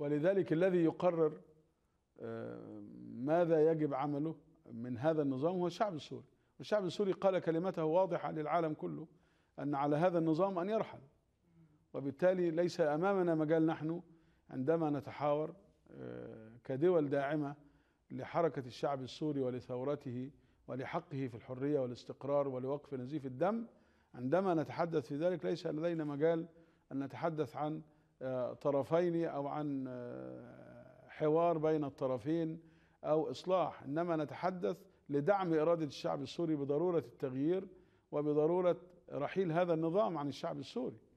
ولذلك الذي يقرر آه، ماذا يجب عمله من هذا النظام هو الشعب السوري والشعب السوري قال كلمته واضحة للعالم كله أن على هذا النظام أن يرحل وبالتالي ليس أمامنا مجال نحن عندما نتحاور آه، كدول داعمة لحركة الشعب السوري ولثورته ولحقه في الحرية والاستقرار ولوقف نزيف الدم عندما نتحدث في ذلك ليس لدينا مجال أن نتحدث عن آه، طرفين او عن آه، حوار بين الطرفين او اصلاح انما نتحدث لدعم اراده الشعب السوري بضروره التغيير وبضروره رحيل هذا النظام عن الشعب السوري